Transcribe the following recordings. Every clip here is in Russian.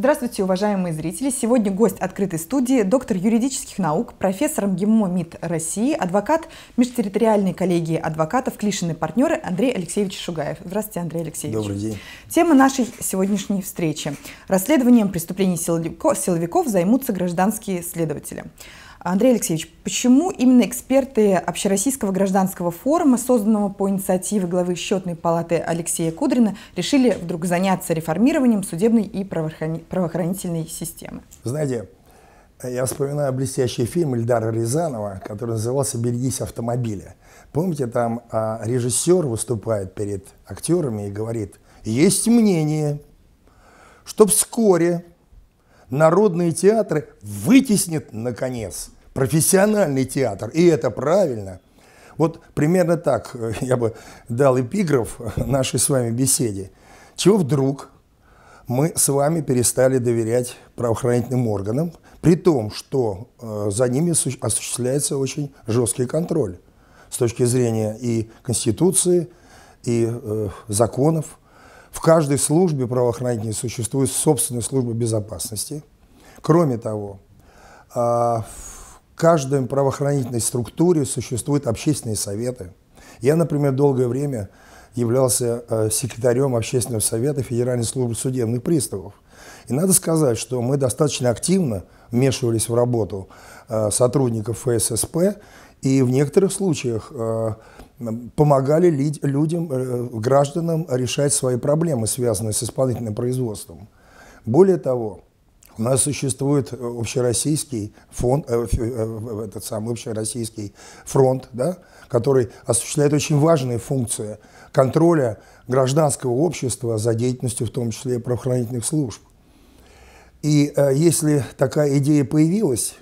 Здравствуйте, уважаемые зрители! Сегодня гость открытой студии, доктор юридических наук, профессор МГИМО МИД России, адвокат межтерриториальной коллегии адвокатов Клишины партнеры Андрей Алексеевич Шугаев. Здравствуйте, Андрей Алексеевич. Добрый день. Тема нашей сегодняшней встречи. Расследованием преступлений силовиков займутся гражданские следователи. Андрей Алексеевич, почему именно эксперты Общероссийского гражданского форума, созданного по инициативе главы счетной палаты Алексея Кудрина, решили вдруг заняться реформированием судебной и правоохранительной системы? Знаете, я вспоминаю блестящий фильм Эльдара Рязанова, который назывался «Берегись автомобиля». Помните, там а, режиссер выступает перед актерами и говорит, есть мнение, что вскоре народные театры вытеснит наконец, профессиональный театр. И это правильно. Вот примерно так э, я бы дал эпиграф нашей с вами беседе. Чего вдруг мы с вами перестали доверять правоохранительным органам, при том, что э, за ними осуществляется очень жесткий контроль с точки зрения и Конституции, и э, законов. В каждой службе правоохранительной существует собственная служба безопасности. Кроме того, а, в каждой правоохранительной структуре существуют общественные советы. Я, например, долгое время являлся а, секретарем общественного совета Федеральной службы судебных приставов. И надо сказать, что мы достаточно активно вмешивались в работу а, сотрудников ФССП, и в некоторых случаях помогали людям, э, гражданам решать свои проблемы, связанные с исполнительным производством. Более того, у нас существует э, общероссийский фонд, э, этот самый общероссийский фронт, да, который осуществляет очень важные функции контроля гражданского общества за деятельностью, в том числе правоохранительных служб. И если такая идея появилась,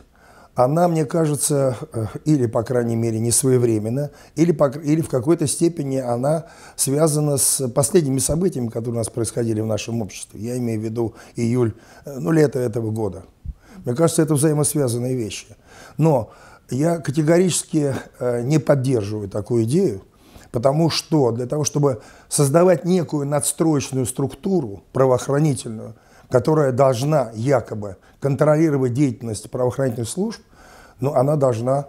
она, мне кажется, э, или, по крайней мере, не своевременно, или, или в какой-то степени она связана с последними событиями, которые у нас происходили в нашем обществе. Я имею в виду июль, э, ну, лето этого года. Мне кажется, это взаимосвязанные вещи. Но я категорически э, не поддерживаю такую идею, потому что для того, чтобы создавать некую надстроечную структуру правоохранительную, которая должна якобы контролировать деятельность правоохранительных служб, но ну, она должна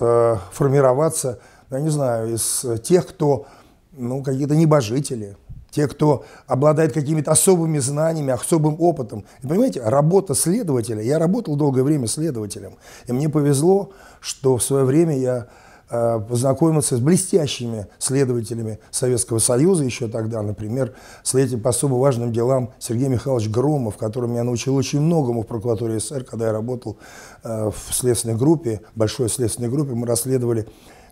э, формироваться, я не знаю, из тех, кто ну, какие-то небожители, те, кто обладает какими-то особыми знаниями, особым опытом. И, понимаете, работа следователя, я работал долгое время следователем, и мне повезло, что в свое время я Э, познакомиться с блестящими следователями Советского Союза еще тогда, например, следователь по особо важным делам Сергей Михайлович Громов, который меня научил очень многому в прокуратуре СССР, когда я работал э, в следственной группе, большой следственной группе, мы расследовали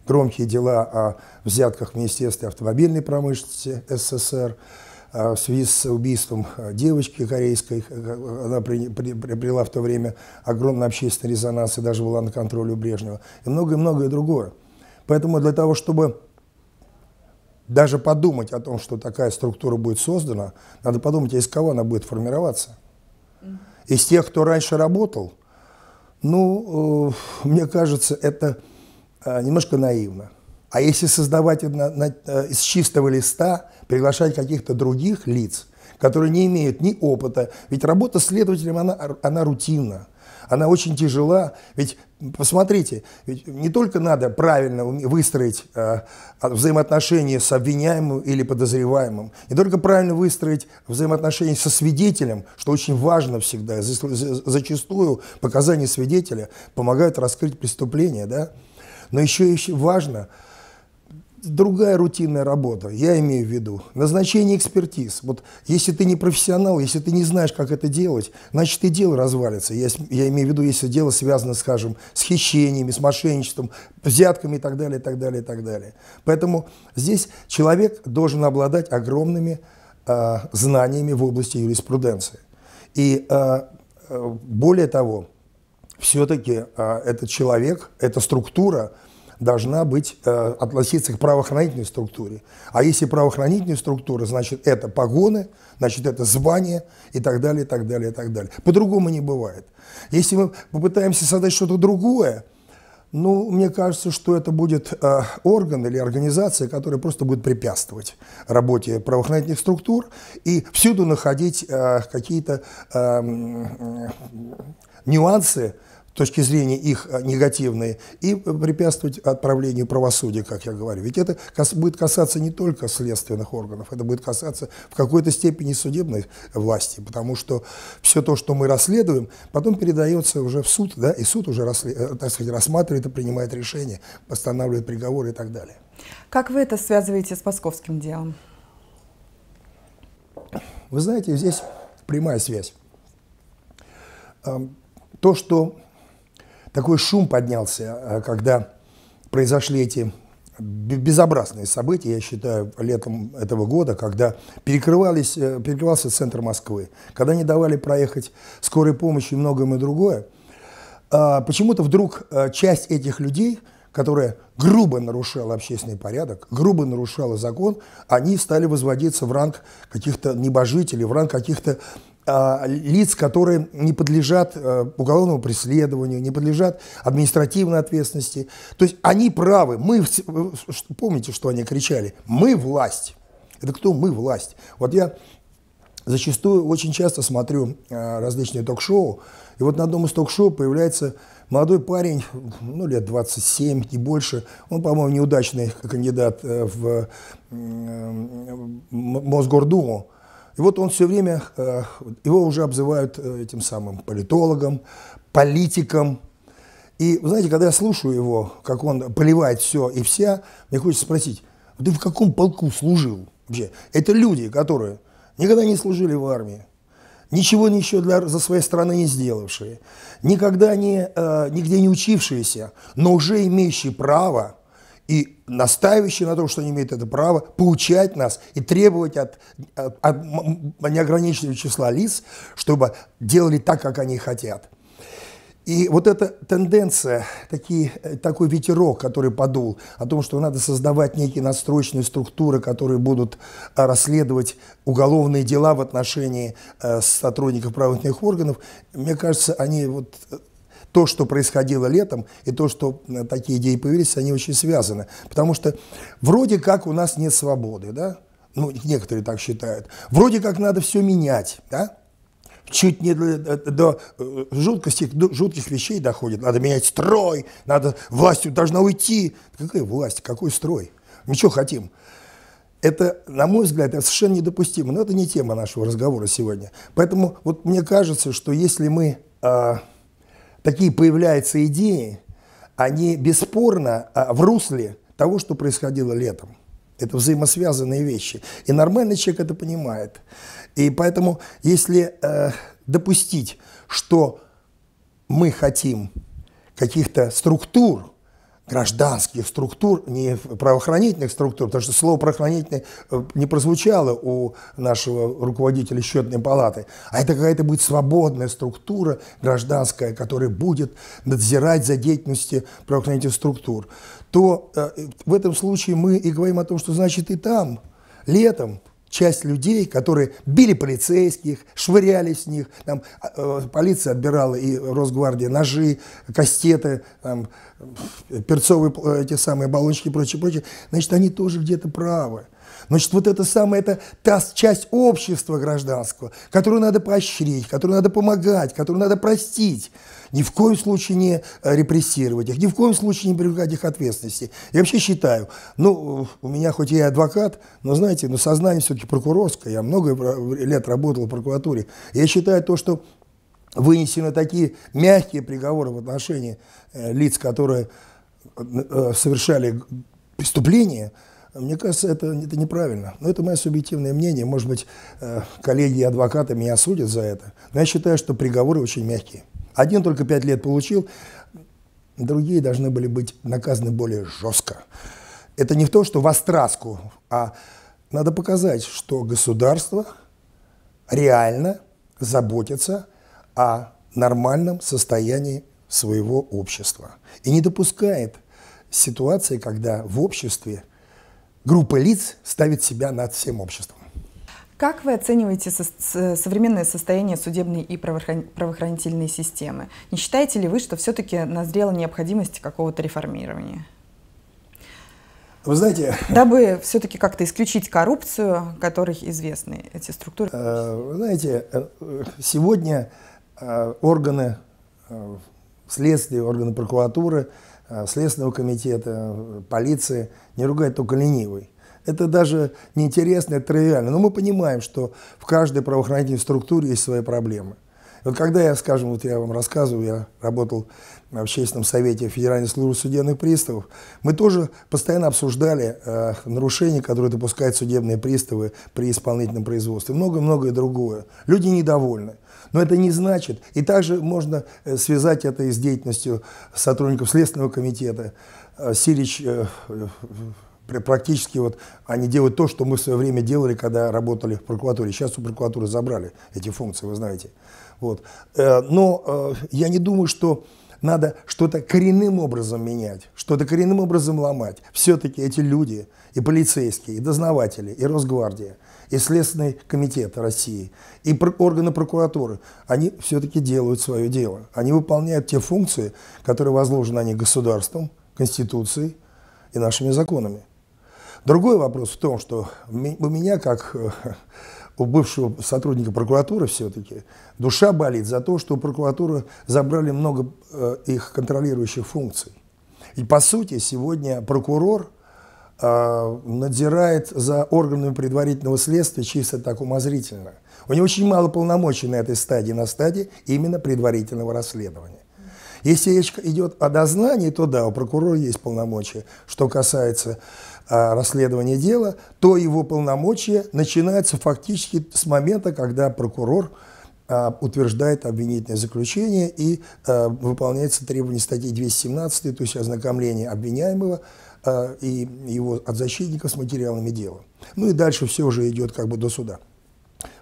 громкие дела о взятках в Министерстве автомобильной промышленности СССР, э, в связи с убийством девочки корейской. Она приобрела в то время огромный общественный резонанс и даже была на контроле у Брежнева. И многое-многое другое. Поэтому для того, чтобы даже подумать о том, что такая структура будет создана, надо подумать, из кого она будет формироваться. Из тех, кто раньше работал, ну, э, мне кажется, это э, немножко наивно. А если создавать э, из чистого листа, приглашать каких-то других лиц, которые не имеют ни опыта, ведь работа следователем, она, она рутинна. Она очень тяжела, ведь посмотрите, ведь не только надо правильно выстроить э, а, взаимоотношения с обвиняемым или подозреваемым, не только правильно выстроить взаимоотношения со свидетелем, что очень важно всегда, зачастую показания свидетеля помогают раскрыть преступление, да, но еще, еще важно – другая рутинная работа, я имею в виду. Назначение экспертиз. Вот если ты не профессионал, если ты не знаешь, как это делать, значит и дело развалится. Я, я имею в виду, если дело связано, скажем, с хищениями, с мошенничеством, взятками и так далее, и так далее, и так далее. Поэтому здесь человек должен обладать огромными э, знаниями в области юриспруденции. И э, более того, все-таки э, этот человек, эта структура должна быть, э, относиться к правоохранительной структуре. А если правоохранительная структура, значит, это погоны, значит, это звание и так далее, и так далее, и так далее. По-другому не бывает. Если мы попытаемся создать что-то другое, ну, мне кажется, что это будет э, орган или организация, которая просто будет препятствовать работе правоохранительных структур и всюду находить э, какие-то э, нюансы, точки зрения их э, негативные, и препятствовать отправлению правосудия, как я говорю. Ведь это будет касаться не только следственных органов, это будет касаться в какой-то степени судебной власти, потому что все то, что мы расследуем, потом передается уже в суд, да, и суд уже э, так сказать, рассматривает и принимает решение, постанавливает приговоры и так далее. Как вы это связываете с московским делом? Вы знаете, здесь прямая связь. То, что такой шум поднялся, э, когда произошли эти безобразные события, я считаю, летом этого года, когда перекрывались, э, перекрывался центр Москвы, когда не давали проехать скорой помощи и многое и другое, а, почему-то вдруг э, часть этих людей, которая грубо нарушала общественный порядок, грубо нарушала закон, они стали возводиться в ранг каких-то небожителей, в ранг каких-то а, лиц, которые не подлежат э, уголовному преследованию, не подлежат административной ответственности. То есть они правы. Мы, помните, что они кричали? Мы власть. Это кто мы власть? Вот я зачастую очень часто смотрю э, различные ток-шоу, и вот на одном из ток-шоу появляется молодой парень, ну, лет 27 и больше, он, по-моему, неудачный кандидат э, в Мосгордуму, и вот он все время, э, его уже обзывают э, этим самым политологом, политиком. И, вы знаете, когда я слушаю его, как он поливает все и вся, мне хочется спросить, «А ты в каком полку служил вообще? Это люди, которые никогда не служили в армии, ничего еще для, за своей страны не сделавшие, никогда не, э, нигде не учившиеся, но уже имеющие право и настаивающий на том, что они имеют это право, получать нас и требовать от, от, от неограниченного числа лиц, чтобы делали так, как они хотят. И вот эта тенденция, такие, э, такой ветерок, который подул, о том, что надо создавать некие настройочные структуры, которые будут э, расследовать уголовные дела в отношении э, сотрудников правоохранительных органов, мне кажется, они вот э, то, что происходило летом, и то, что э, такие идеи появились, они очень связаны. Потому что вроде как у нас нет свободы, да? Ну, некоторые так считают. Вроде как надо все менять, да? чуть не до, э, до э, жуткости, до жутких вещей доходит. Надо менять строй, надо власть должна уйти. Какая власть, какой строй? Мы что хотим? Это, на мой взгляд, это совершенно недопустимо. Но это не тема нашего разговора сегодня. Поэтому вот мне кажется, что если мы а, такие появляются идеи, они бесспорно а, в русле того, что происходило летом. Это взаимосвязанные вещи. И нормальный человек это понимает. И поэтому, если э, допустить, что мы хотим каких-то структур, гражданских структур, не правоохранительных структур, потому что слово правоохранительное э, не прозвучало у нашего руководителя счетной палаты, а это какая-то будет свободная структура гражданская, которая будет надзирать за деятельностью правоохранительных структур, то э, в этом случае мы и говорим о том, что значит и там летом часть людей, которые били полицейских, швырялись с них, там, а, э, полиция отбирала и Росгвардия ножи, кастеты, там, перцовые э, эти самые баллончики и прочее, прочее, значит, они тоже где-то правы. Значит, вот это самая, это та часть общества гражданского, которую надо поощрить, которую надо помогать, которую надо простить. Ни в коем случае не э, репрессировать их, ни в коем случае не привлекать их к ответственности. Я вообще считаю, ну, у меня хоть и я адвокат, но, знаете, но ну, сознание все-таки прокурорское, я много э, лет работал в прокуратуре. Я считаю то, что вынесены такие мягкие приговоры в отношении э, лиц, которые совершали преступления, мне кажется, это, это неправильно. Но это мое субъективное мнение. Может быть, э, коллеги и адвокаты меня осудят за это. Но я считаю, что приговоры очень мягкие. Один только пять лет получил, другие должны были быть наказаны более жестко. Это не в том, что в остраску, а надо показать, что государство реально заботится о нормальном состоянии своего общества и не допускает ситуации, когда в обществе – Группы лиц ставит себя над всем обществом. Как вы оцениваете со- современное состояние судебной и правоохранительной системы? Не считаете ли вы, что все-таки назрела необходимость какого-то реформирования? Вы знаете... Э, Дабы все-таки как-то исключить коррупцию, которых известны эти структуры. Э, вы знаете, э, сегодня органы следствия, органы прокуратуры – Э, Следственного комитета, полиции, не ругать только ленивый. Это даже неинтересно, это тривиально. Но мы понимаем, что в каждой правоохранительной структуре есть свои проблемы. Вот когда я, скажем, вот я вам рассказываю, я работал в общественном совете Федеральной службы судебных приставов, мы тоже постоянно обсуждали э, нарушения, которые допускают судебные приставы при исполнительном производстве, многое-многое другое. Люди недовольны. Но это не значит. И также можно э, связать это и с деятельностью сотрудников Следственного комитета. А, Сирич э, э, практически вот они делают то, что мы в свое время делали, когда работали в прокуратуре. Сейчас у прокуратуры забрали эти функции, вы знаете. Вот. Но я не думаю, что надо что-то коренным образом менять, что-то коренным образом ломать. Все-таки эти люди, и полицейские, и дознаватели, и Росгвардия – и Следственный комитет России, и органы прокуратуры, они все-таки делают свое дело. Они выполняют те функции, которые возложены они государством, Конституцией и нашими законами. Другой вопрос в том, что у меня, как э, у бывшего сотрудника прокуратуры все-таки, душа болит за то, что у прокуратуры забрали много э, их контролирующих функций. И по сути сегодня прокурор – а, надзирает за органами предварительного следствия чисто так умозрительно. У него очень мало полномочий на этой стадии, на стадии именно предварительного расследования. Если речь идет о дознании, то да, у прокурора есть полномочия. Что касается а, расследования дела, то его полномочия начинаются фактически с момента, когда прокурор а, утверждает обвинительное заключение и а, выполняется требование статьи 217, то есть ознакомление обвиняемого а, и его от защитника с материалами дела. Ну и дальше все уже идет как бы до суда.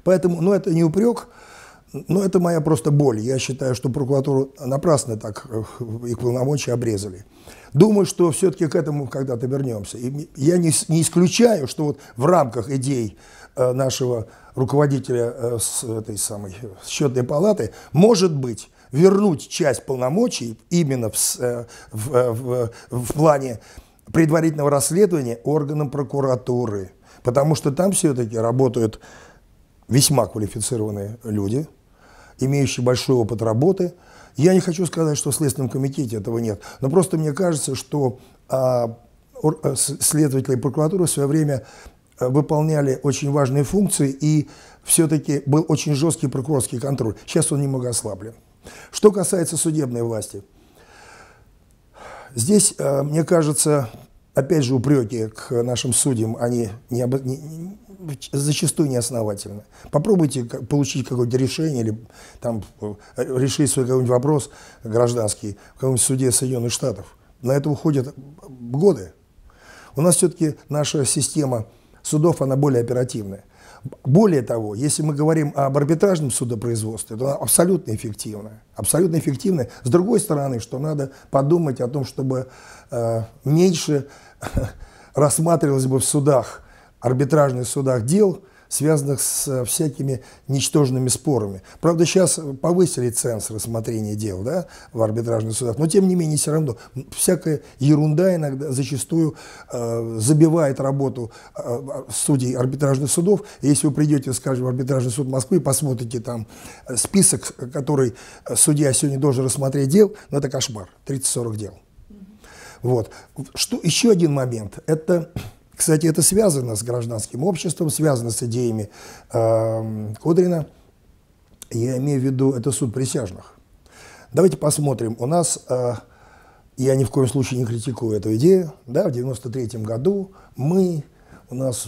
Поэтому, ну это не упрек, но это моя просто боль. Я считаю, что прокуратуру напрасно так э, их полномочия обрезали. Думаю, что все-таки к этому когда-то вернемся. И я не, не исключаю, что вот в рамках идей э, нашего руководителя э, с этой самой счетной палаты может быть вернуть часть полномочий именно в, в, в, в плане предварительного расследования органам прокуратуры. Потому что там все-таки работают весьма квалифицированные люди, имеющие большой опыт работы. Я не хочу сказать, что в Следственном комитете этого нет, но просто мне кажется, что а, э, следователи прокуратуры в свое время э, выполняли очень важные функции, и все-таки был очень жесткий прокурорский контроль. Сейчас он немного ослаблен. Что касается судебной власти – Здесь, э, мне кажется, опять же, упреки к нашим судьям, они не, об... не, зачастую неосновательны. Попробуйте получить какое-то решение или там, решить свой какой-нибудь вопрос гражданский в каком-нибудь суде Соединенных Штатов. На это уходят годы. У нас все-таки наша система судов, она более оперативная. Более того, если мы говорим об арбитражном судопроизводстве, то оно абсолютно эффективно. Абсолютно эффективно. С другой стороны, что надо подумать о том, чтобы э, меньше рассматривалось бы в судах, арбитражных судах дел, связанных с э, всякими ничтожными спорами. Правда, сейчас повысили ценз рассмотрения дел да, в арбитражных судах, но тем не менее все равно всякая ерунда иногда зачастую э, забивает работу э, судей арбитражных судов. Если вы придете, скажем, в арбитражный суд Москвы, посмотрите там э, список, э, который судья сегодня должен рассмотреть дел, но ну, это кошмар, 30-40 дел. Вот. Что, еще один момент. Это кстати, это связано с гражданским обществом, связано с идеями э, Кудрина. Я имею в виду, это суд присяжных. Давайте посмотрим. У нас, э, я ни в коем случае не критикую эту идею, да, в 93 году мы, у нас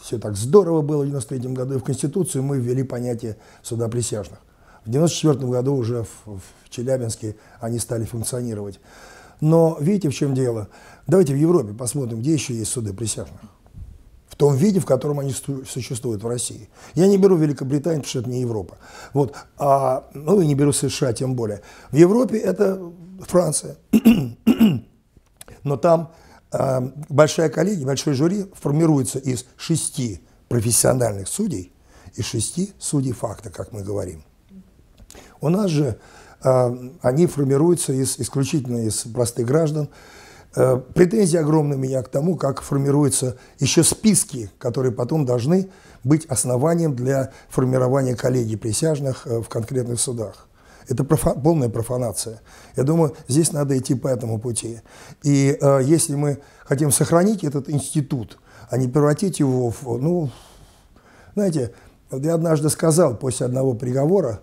все так здорово было в 93 году, и в Конституцию мы ввели понятие суда присяжных. В 94 году уже в, в Челябинске они стали функционировать. Но видите, в чем дело – Давайте в Европе посмотрим, где еще есть суды присяжных. В том виде, в котором они существуют в России. Я не беру Великобританию, потому что это не Европа. Вот. А, ну и не беру США, тем более. В Европе это Франция. Но там а, большая коллегия, большой жюри формируется из шести профессиональных судей и шести судей факта, как мы говорим. У нас же а, они формируются из, исключительно из простых граждан, Э, претензии огромные у меня к тому, как формируются еще списки, которые потом должны быть основанием для формирования коллегий присяжных э, в конкретных судах. Это профа полная профанация. Я думаю, здесь надо идти по этому пути. И э, если мы хотим сохранить этот институт, а не превратить его в, ну, знаете, я однажды сказал после одного приговора,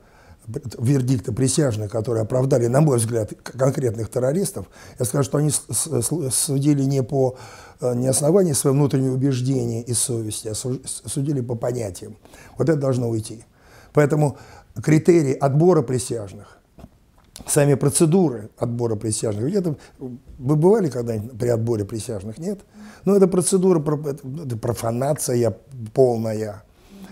вердикта присяжных, которые оправдали, на мой взгляд, конкретных террористов, я скажу, что они судили не по э, не основании своего внутреннего убеждения и совести, а судили по понятиям. Вот это должно уйти. Поэтому критерии отбора присяжных, сами процедуры отбора присяжных, ведь это, вы бывали когда-нибудь при отборе присяжных, нет? Ну, это процедура, это профанация полная.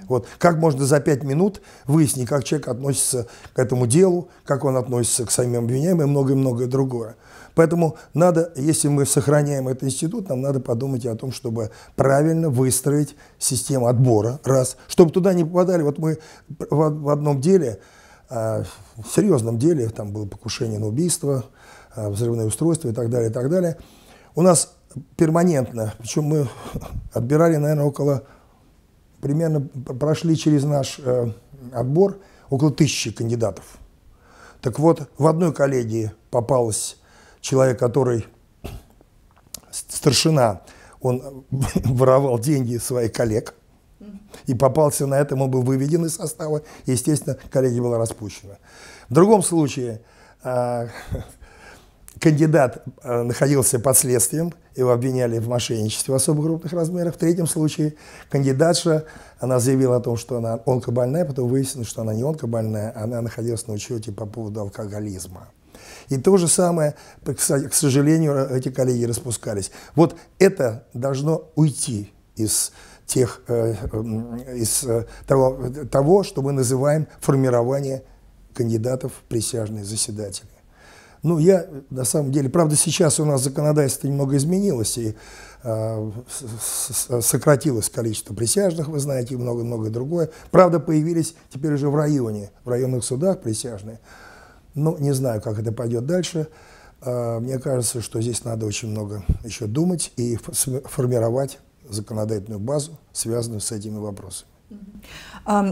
Вот. Как можно за пять минут выяснить, как человек относится к этому делу, как он относится к самим обвиняемым и многое-многое другое. Поэтому надо, если мы сохраняем этот институт, нам надо подумать о том, чтобы правильно выстроить систему отбора, раз, чтобы туда не попадали. Вот мы в одном деле, а, в серьезном деле, там было покушение на убийство, а, взрывное устройство и так далее, и так далее. У нас перманентно, причем мы отбирали, наверное, около примерно прошли через наш э, отбор около тысячи кандидатов. Так вот, в одной коллегии попалась человек, который старшина, он э, воровал деньги своих коллег и попался на этом, он был выведен из состава, и, естественно, коллегия была распущена. В другом случае, э, кандидат э, находился под следствием, его обвиняли в мошенничестве в особо крупных размерах. В третьем случае кандидатша, она заявила о том, что она онкобольная, потом выяснилось, что она не онкобольная, она находилась на учете по поводу алкоголизма. И то же самое, к сожалению, эти коллеги распускались. Вот это должно уйти из тех, э, э, из того, того, что мы называем формирование кандидатов присяжных заседателей. Ну, я, на самом деле, правда, сейчас у нас законодательство немного изменилось, и э, сократилось количество присяжных, вы знаете, и много-много другое. Правда, появились теперь уже в районе, в районных судах присяжные. Но ну, не знаю, как это пойдет дальше. Э, мне кажется, что здесь надо очень много еще думать и формировать законодательную базу, связанную с этими вопросами.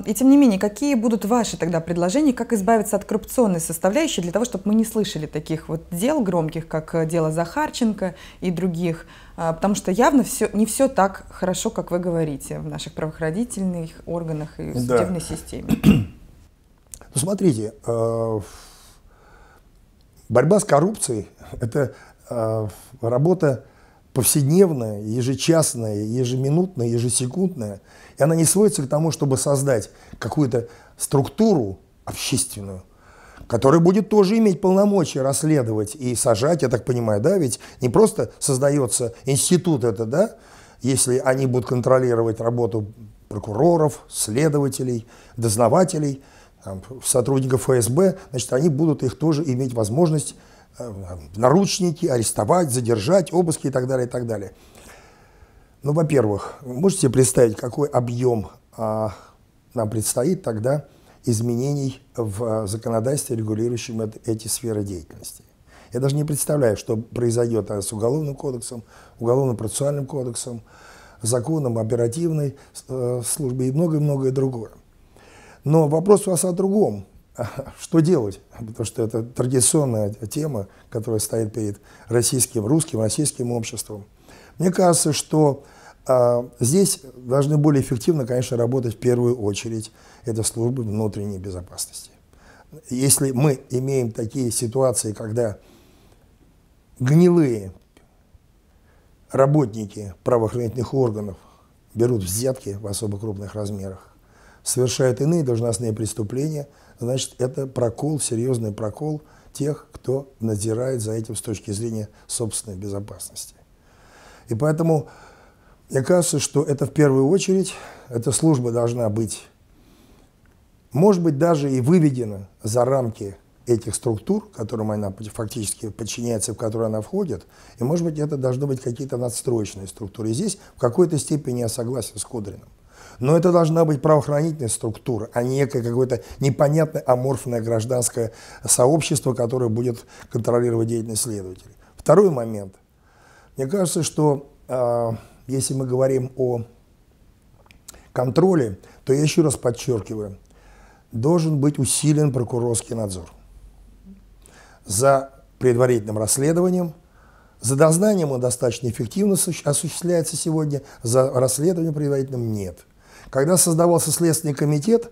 И тем не менее, какие будут ваши тогда предложения, как избавиться от коррупционной составляющей для того, чтобы мы не слышали таких вот дел громких, как э, дело Захарченко и других, а, потому что явно все, не все так хорошо, как вы говорите, в наших правоохранительных органах и судебной да. системе. Ну, смотрите, э, борьба с коррупцией – это э, работа повседневная, ежечасная, ежеминутная, ежесекундная. И она не сводится к тому, чтобы создать какую-то структуру общественную, которая будет тоже иметь полномочия расследовать и сажать, я так понимаю, да, ведь не просто создается институт это, да, если они будут контролировать работу прокуроров, следователей, дознавателей, там, сотрудников ФСБ, значит, они будут их тоже иметь возможность Э, наручники, арестовать, задержать, обыски и так далее, и так далее. Ну, во-первых, можете себе представить, какой объем а, нам предстоит тогда изменений в э, законодательстве, регулирующем это, эти сферы деятельности. Я даже не представляю, что произойдет э, с Уголовным кодексом, Уголовно-процессуальным кодексом, законом оперативной э, службы и многое-многое другое. Но вопрос у вас о другом – что делать? Потому что это традиционная тема, которая стоит перед российским, русским, российским обществом. Мне кажется, что а, здесь должны более эффективно, конечно, работать в первую очередь это службы внутренней безопасности. Если мы имеем такие ситуации, когда гнилые работники правоохранительных органов берут взятки в особо крупных размерах, совершают иные должностные преступления – значит, это прокол, серьезный прокол тех, кто надирает за этим с точки зрения собственной безопасности. И поэтому мне кажется, что это в первую очередь, эта служба должна быть, может быть, даже и выведена за рамки этих структур, которым она фактически подчиняется, в которые она входит, и, может быть, это должны быть какие-то надстроечные структуры. И здесь в какой-то степени я согласен с Кудриным. Но это должна быть правоохранительная структура, а не некое какое-то непонятное аморфное гражданское сообщество, которое будет контролировать деятельность следователей. Второй момент. Мне кажется, что э, если мы говорим о контроле, то я еще раз подчеркиваю, должен быть усилен прокурорский надзор за предварительным расследованием, за дознанием он достаточно эффективно осуществляется сегодня, за расследованием предварительным нет – когда создавался Следственный комитет,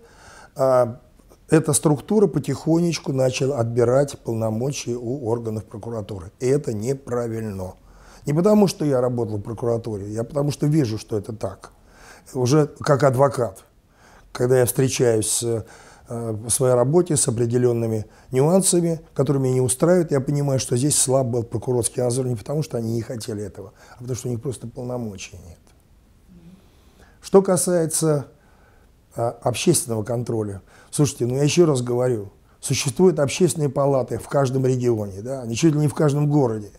а, эта структура потихонечку начала отбирать полномочия у органов прокуратуры. И это неправильно. Не потому, что я работал в прокуратуре, я потому что вижу, что это так. Уже как адвокат, когда я встречаюсь с, э, в своей работе с определенными нюансами, которые меня не устраивают, я понимаю, что здесь слаб был прокурорский надзор не потому, что они не хотели этого, а потому что у них просто полномочий нет. Что касается а, общественного контроля, слушайте, ну я еще раз говорю, существуют общественные палаты в каждом регионе, да, они чуть ли не в каждом городе.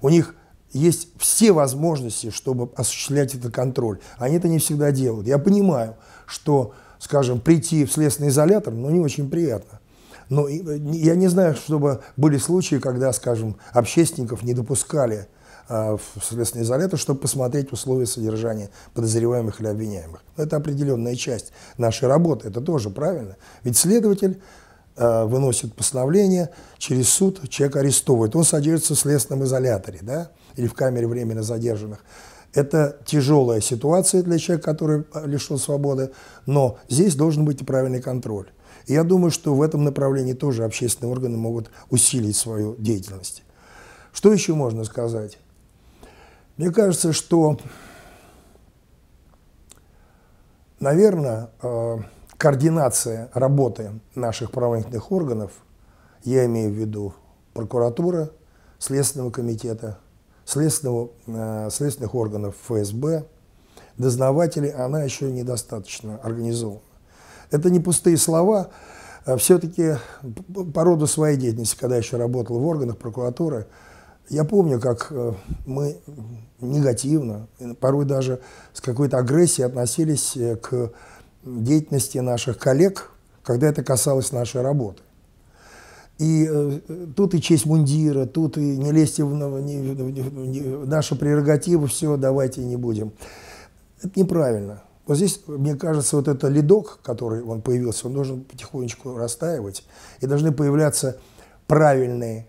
У них есть все возможности, чтобы осуществлять этот контроль. Они это не всегда делают. Я понимаю, что, скажем, прийти в следственный изолятор, ну, не очень приятно. Но э, я не знаю, чтобы были случаи, когда, скажем, общественников не допускали а, в следственные изоляторы, чтобы посмотреть условия содержания подозреваемых или обвиняемых. это определенная часть нашей работы, это тоже правильно. Ведь следователь а, выносит постановление, через суд человек арестовывает. Он содержится в следственном изоляторе да? или в камере временно задержанных. Это тяжелая ситуация для человека, который а, лишен свободы, но здесь должен быть правильный контроль. я думаю, что в этом направлении тоже общественные органы могут усилить свою деятельность. Что еще можно сказать? Мне кажется, что, наверное, э, координация работы наших правоохранительных органов, я имею в виду прокуратура, Следственного комитета, следственного, э, следственных органов ФСБ, дознавателей, она еще недостаточно организована. Это не пустые слова. Э, Все-таки по роду своей деятельности, когда еще работал в органах прокуратуры, я помню, как э, мы негативно, порой даже с какой-то агрессией относились э, к деятельности наших коллег, когда это касалось нашей работы. И э, тут и честь мундира, тут и не лезьте в, ну, не, не, не, наши прерогативы, все, давайте не будем. Это неправильно. Вот здесь, мне кажется, вот этот ледок, который он появился, он должен потихонечку растаивать, и должны появляться правильные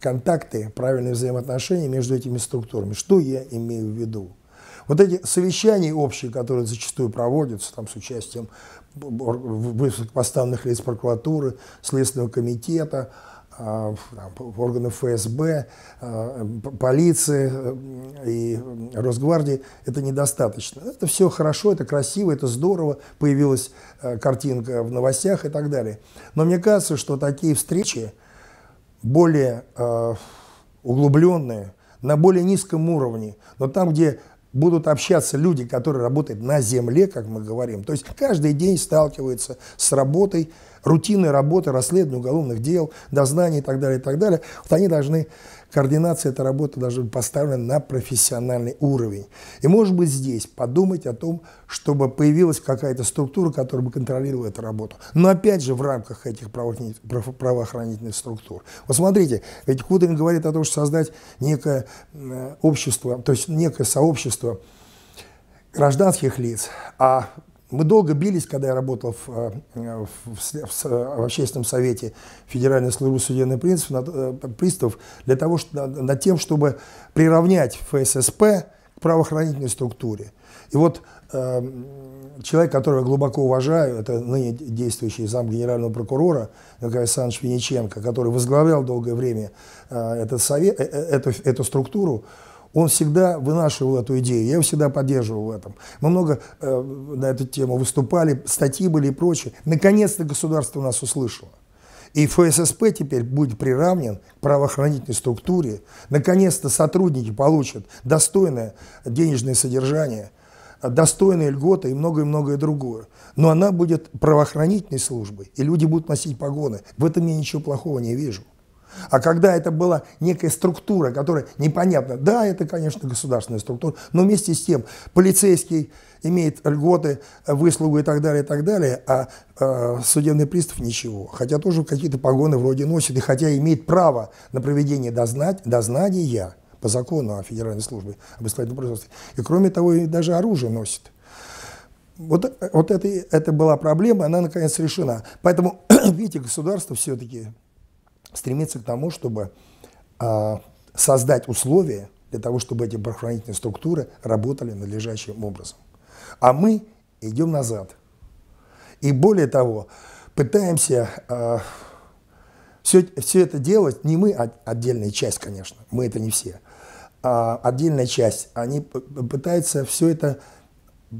контакты, правильные взаимоотношения между этими структурами. Что я имею в виду? Вот эти совещания общие, которые зачастую проводятся там, с участием высокопоставленных лиц прокуратуры, Следственного комитета, а, органов ФСБ, а, полиции э, и Росгвардии, это недостаточно. Это все хорошо, это красиво, это здорово, появилась э, картинка в новостях и так далее. Но мне кажется, что такие встречи, более э, углубленные, на более низком уровне, но там, где будут общаться люди, которые работают на земле, как мы говорим. То есть каждый день сталкиваются с работой, рутинной работой, расследованием уголовных дел, дознаний и так далее, и так далее. Вот они должны Координация – этой работы должна быть поставлена на профессиональный уровень. И, может быть, здесь подумать о том, чтобы появилась какая-то структура, которая бы контролировала эту работу. Но, опять же, в рамках этих правоохранительных структур. Вот смотрите, ведь Кудрин говорит о том, что создать некое э, общество, то есть некое сообщество гражданских лиц, а мы долго бились, когда я работал в, э, в, в, в общественном совете Федеральной службы судебных э, приставов для того, что, над тем, чтобы приравнять ФССП к правоохранительной структуре. И вот э, человек, которого я глубоко уважаю, это ныне действующий зам генерального прокурора Николай Александрович Вениченко, который возглавлял долгое время э, этот совет, э, э, эту, эту структуру, он всегда вынашивал эту идею, я его всегда поддерживал в этом. Мы много э, на эту тему выступали, статьи были и прочее. Наконец-то государство нас услышало. И ФССП теперь будет приравнен к правоохранительной структуре. Наконец-то сотрудники получат достойное денежное содержание, достойные льготы и многое-многое другое. Но она будет правоохранительной службой, и люди будут носить погоны. В этом я ничего плохого не вижу. А когда это была некая структура, которая непонятна, да, это, конечно, государственная структура, но вместе с тем полицейский имеет льготы, выслугу и так далее, и так далее, а э, судебный пристав ничего. Хотя тоже какие-то погоны вроде носит, и хотя имеет право на проведение дознать, дознания по закону о Федеральной службе об исполнительном производстве. И кроме того, и даже оружие носит. Вот, э, вот это, это была проблема, она наконец решена. Поэтому, видите, государство все-таки стремиться к тому, чтобы а, создать условия для того, чтобы эти правоохранительные структуры работали надлежащим образом. А мы идем назад. И более того, пытаемся а, все, все это делать, не мы, а отдельная часть, конечно, мы это не все, а отдельная часть, они пытаются все это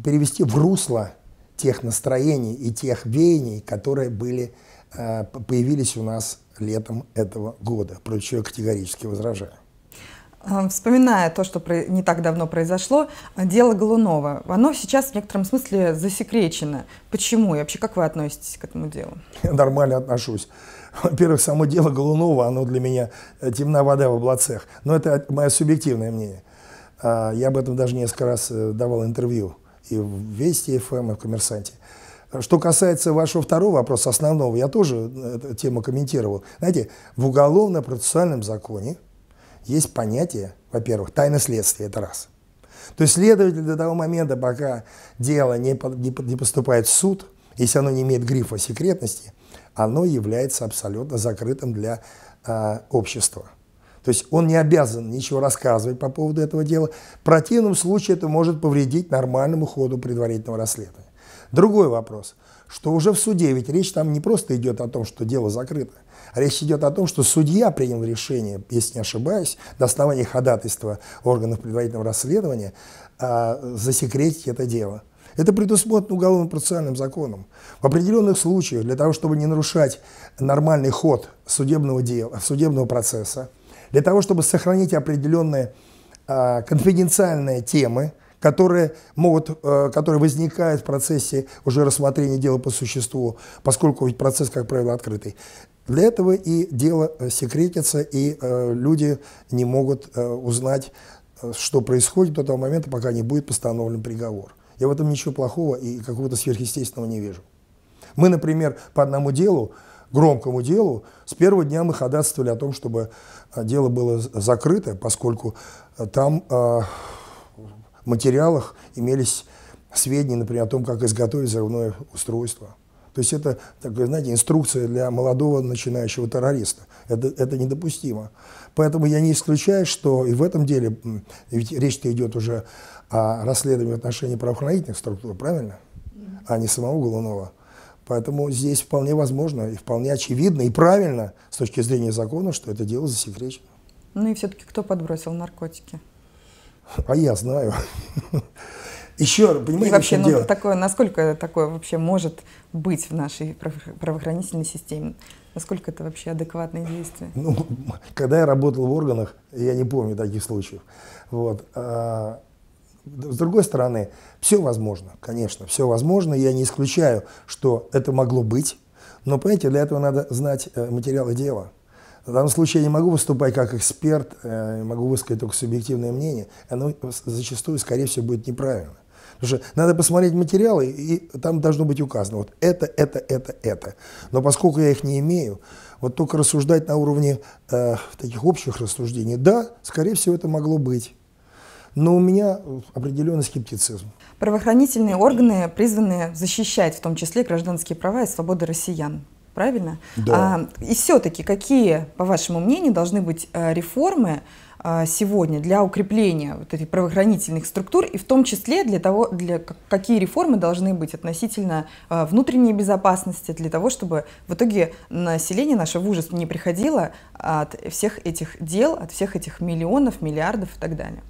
перевести в русло тех настроений и тех веяний, которые были, а, появились у нас летом этого года, против чего я категорически возражаю. А, вспоминая то, что не так давно произошло, а, дело Голунова, оно сейчас в некотором смысле засекречено. Почему и вообще как вы относитесь к этому делу? Я нормально отношусь. Во-первых, само дело Голунова, оно для меня э, темна вода в облацах. Но это мое субъективное мнение. А, я об этом даже несколько раз э, давал интервью и в Вести ФМ, и в Коммерсанте. Что касается вашего второго вопроса, основного, я тоже э, эту тему комментировал. Знаете, в уголовно-процессуальном законе есть понятие, во-первых, тайна следствия, это раз. То есть следователь до того момента, пока дело не, не, не поступает в суд, если оно не имеет грифа секретности, оно является абсолютно закрытым для э, общества. То есть он не обязан ничего рассказывать по поводу этого дела. В противном случае это может повредить нормальному ходу предварительного расследования. Другой вопрос, что уже в суде, ведь речь там не просто идет о том, что дело закрыто, речь идет о том, что судья принял решение, если не ошибаюсь, на основании ходатайства органов предварительного расследования а, засекретить это дело. Это предусмотрено уголовно-процессуальным законом. В определенных случаях, для того, чтобы не нарушать нормальный ход судебного, дела, судебного процесса, для того, чтобы сохранить определенные а, конфиденциальные темы, которые, могут, э, которые возникают в процессе уже рассмотрения дела по существу, поскольку ведь процесс, как правило, открытый. Для этого и дело э, секретится, и э, люди не могут узнать, что происходит до того момента, пока не будет постановлен приговор. Я в этом ничего плохого и какого-то сверхъестественного не вижу. Мы, например, по одному делу, громкому делу, с первого дня мы ходатайствовали о том, чтобы дело было закрыто, поскольку там материалах имелись сведения, например, о том, как изготовить взрывное устройство. То есть это, так, знаете, инструкция для молодого начинающего террориста. Это, это недопустимо. Поэтому я не исключаю, что и в этом деле, ведь речь-то идет уже о расследовании отношений правоохранительных структур, правильно? А не самого Голунова. Поэтому здесь вполне возможно и вполне очевидно и правильно с точки зрения закона, что это дело засекречено. Ну и все-таки кто подбросил наркотики? А я знаю. Еще, понимаете, и вообще, ну, дело? такое, насколько такое вообще может быть в нашей правоохранительной системе? Насколько это вообще адекватные действия? Ну, когда я работал в органах, я не помню таких случаев. Вот. А, с другой стороны, все возможно, конечно, все возможно. Я не исключаю, что это могло быть. Но, понимаете, для этого надо знать э, материалы дела. В данном случае я не могу выступать как эксперт, э, могу высказать только субъективное мнение. Оно зачастую, скорее всего, будет неправильно. Потому что надо посмотреть материалы, и там должно быть указано вот это, это, это, это. Но поскольку я их не имею, вот только рассуждать на уровне э, таких общих рассуждений, да, скорее всего, это могло быть. Но у меня определенный скептицизм. Правоохранительные органы призваны защищать в том числе гражданские права и свободы россиян правильно? Да. А, и все-таки какие, по вашему мнению, должны быть э, реформы а, сегодня для укрепления вот этих правоохранительных структур и в том числе для того, для какие реформы должны быть относительно а, внутренней безопасности для того, чтобы в итоге население наше в ужас не приходило от всех этих дел, от всех этих миллионов, миллиардов и так далее.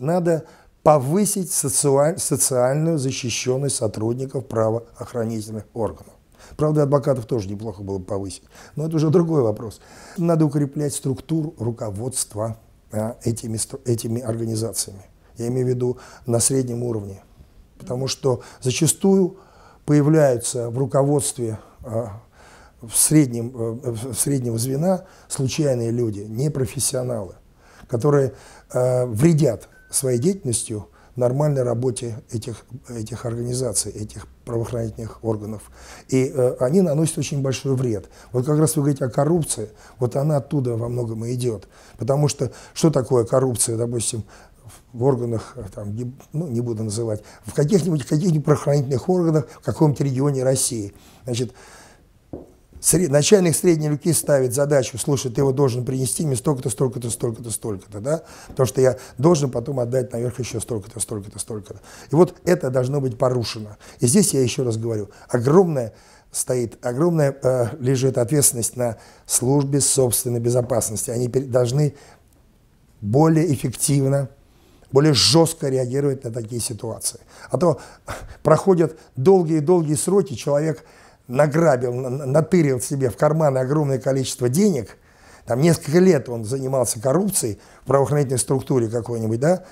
Надо повысить социальную защищенность сотрудников правоохранительных органов. Правда, адвокатов тоже неплохо было повысить. Но это уже другой вопрос. Надо укреплять структуру руководства а, этими, этими организациями. Я имею в виду на среднем уровне. Потому что зачастую появляются в руководстве а, в среднем, а, среднего звена случайные люди, непрофессионалы, которые а, вредят своей деятельностью нормальной работе этих, этих организаций, этих правоохранительных органов. И э, они наносят очень большой вред. Вот как раз вы говорите о коррупции, вот она оттуда во многом и идет. Потому что что такое коррупция, допустим, в органах, э, там, не, ну, не буду называть, в каких-нибудь каких, -нибудь, правоохранительных органах в каком то регионе России. Значит, начальник средней руки ставит задачу, слушай, ты его должен принести мне столько-то, столько-то, столько-то, столько-то, да, потому что я должен потом отдать наверх еще столько-то, столько-то, столько-то. И вот это должно быть порушено. И здесь я еще раз говорю, огромная стоит, огромная э, лежит ответственность на службе собственной безопасности. Они должны более эффективно, более жестко реагировать на такие ситуации. А то проходят долгие-долгие сроки, человек – награбил, натырил себе в карманы огромное количество денег, там несколько лет он занимался коррупцией в правоохранительной структуре какой-нибудь, да,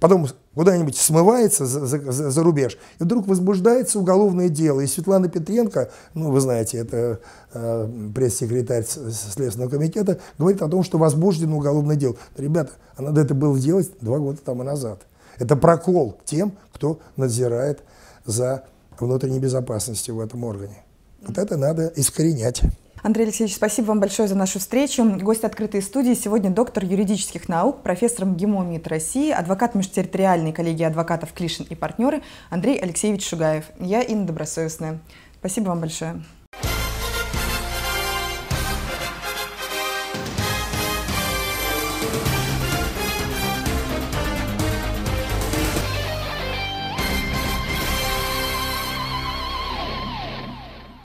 потом куда-нибудь смывается за, за, за рубеж, и вдруг возбуждается уголовное дело. И Светлана Петренко, ну, вы знаете, это э, пресс-секретарь Следственного комитета, говорит о том, что возбуждено уголовное дело. Ребята, а надо это было делать два года тому назад. Это прокол тем, кто надзирает за внутренней безопасностью в этом органе. Вот это надо искоренять. Андрей Алексеевич, спасибо вам большое за нашу встречу. Гость открытой студии сегодня доктор юридических наук, профессор МГИМО МИД России, адвокат межтерриториальной коллегии адвокатов Клишин и партнеры Андрей Алексеевич Шугаев. Я Инна Добросовестная. Спасибо вам большое.